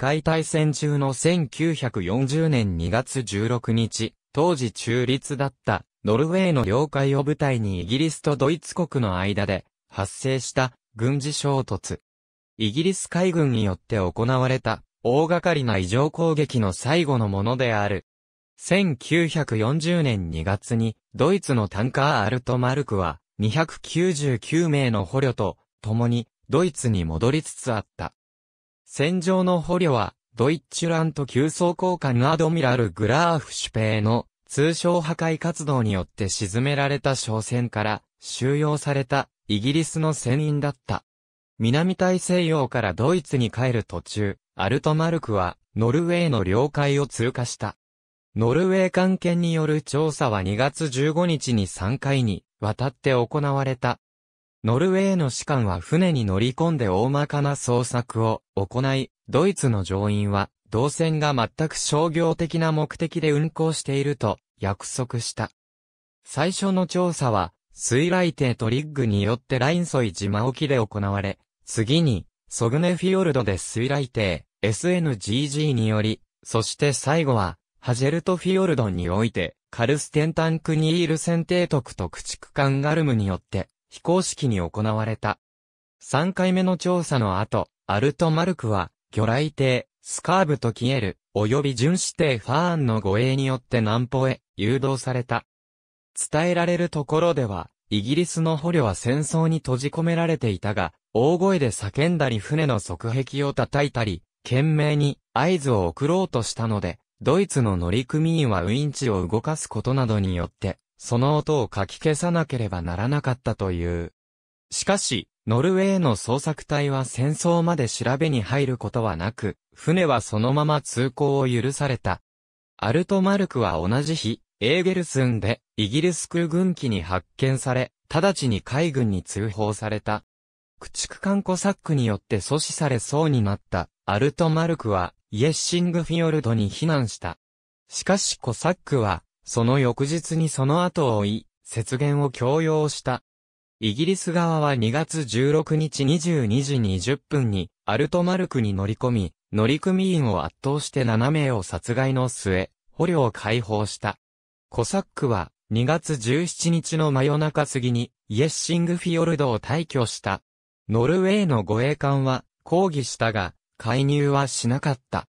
海大戦中の1940年2月16日、当時中立だったノルウェーの領海を舞台にイギリスとドイツ国の間で発生した軍事衝突。イギリス海軍によって行われた大掛かりな異常攻撃の最後のものである。1940年2月にドイツのタンカーアルトマルクは299名の捕虜と共にドイツに戻りつつあった。戦場の捕虜は、ドイッチュラント急走交換アドミラル・グラーフ・シュペーの通称破壊活動によって沈められた商船から収容されたイギリスの船員だった。南大西洋からドイツに帰る途中、アルトマルクはノルウェーの領海を通過した。ノルウェー関係による調査は2月15日に3回にわたって行われた。ノルウェーの士官は船に乗り込んで大まかな捜索を行い、ドイツの乗員は、動線が全く商業的な目的で運航していると約束した。最初の調査は、水雷艇とリッグによってラインソイ島沖で行われ、次に、ソグネフィヨルドで水雷艇、SNGG により、そして最後は、ハジェルトフィヨルドにおいて、カルステンタンクニール船艇提督と駆逐艦ガルムによって、非公式に行われた。3回目の調査の後、アルト・マルクは、魚雷艇、スカーブとキエル、及び巡視艇ファーンの護衛によって南方へ誘導された。伝えられるところでは、イギリスの捕虜は戦争に閉じ込められていたが、大声で叫んだり船の側壁を叩いたり、懸命に合図を送ろうとしたので、ドイツの乗組員はウインチを動かすことなどによって、その音を書き消さなければならなかったという。しかし、ノルウェーの捜索隊は戦争まで調べに入ることはなく、船はそのまま通行を許された。アルトマルクは同じ日、エーゲルスンでイギリス空軍機に発見され、直ちに海軍に通報された。駆逐艦コサックによって阻止されそうになったアルトマルクはイエッシングフィヨルドに避難した。しかしコサックはその翌日にその後を追い、雪原を強要した。イギリス側は2月16日22時20分に、アルトマルクに乗り込み、乗組員を圧倒して7名を殺害の末、捕虜を解放した。コサックは、2月17日の真夜中過ぎに、イエッシングフィヨルドを退去した。ノルウェーの護衛艦は、抗議したが、介入はしなかった。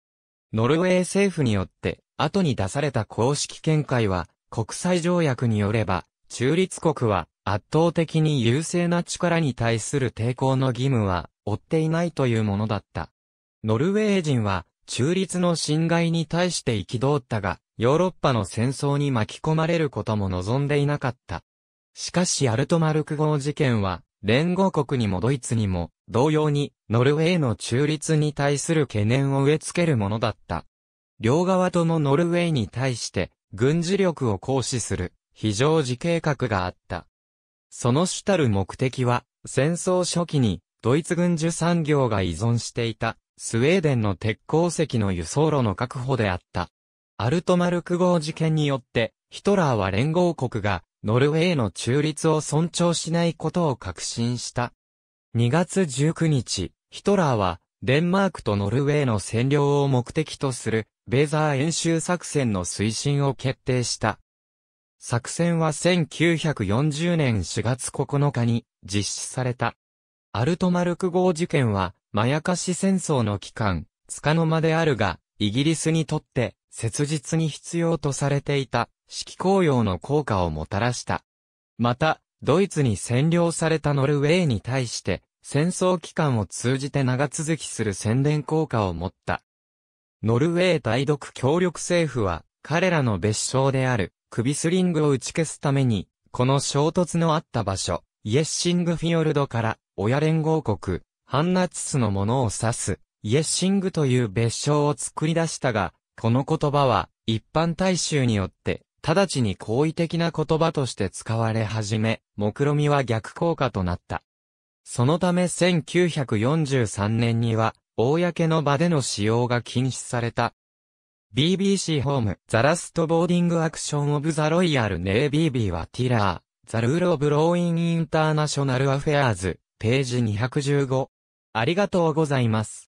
ノルウェー政府によって、後に出された公式見解は、国際条約によれば、中立国は圧倒的に優勢な力に対する抵抗の義務は負っていないというものだった。ノルウェー人は中立の侵害に対して憤ったが、ヨーロッパの戦争に巻き込まれることも望んでいなかった。しかしアルトマルク号事件は、連合国にもドイツにも、同様に、ノルウェーの中立に対する懸念を植え付けるものだった。両側とのノルウェーに対して軍事力を行使する非常時計画があった。その主たる目的は戦争初期にドイツ軍需産業が依存していたスウェーデンの鉄鉱石の輸送路の確保であった。アルトマルク号事件によってヒトラーは連合国がノルウェーの中立を尊重しないことを確信した。2月19日、ヒトラーはデンマークとノルウェーの占領を目的とする、ベーザー演習作戦の推進を決定した。作戦は1940年4月9日に実施された。アルトマルク号事件は、まやかし戦争の期間、束の間であるが、イギリスにとって、切実に必要とされていた、指揮公用の効果をもたらした。また、ドイツに占領されたノルウェーに対して、戦争期間を通じて長続きする宣伝効果を持った。ノルウェー対独協力政府は、彼らの別称である、クビスリングを打ち消すために、この衝突のあった場所、イエッシングフィヨルドから、親連合国、ハンナツスのものを指す、イエッシングという別称を作り出したが、この言葉は、一般大衆によって、直ちに好意的な言葉として使われ始め、目論みは逆効果となった。そのため1943年には、公の場での使用が禁止された。BBC ホーム、ザラストボーディングアクションオブザロイヤルネイビービーはティラー、ザルールオブローインインターナショナルアフェアーズ、ページ215。ありがとうございます。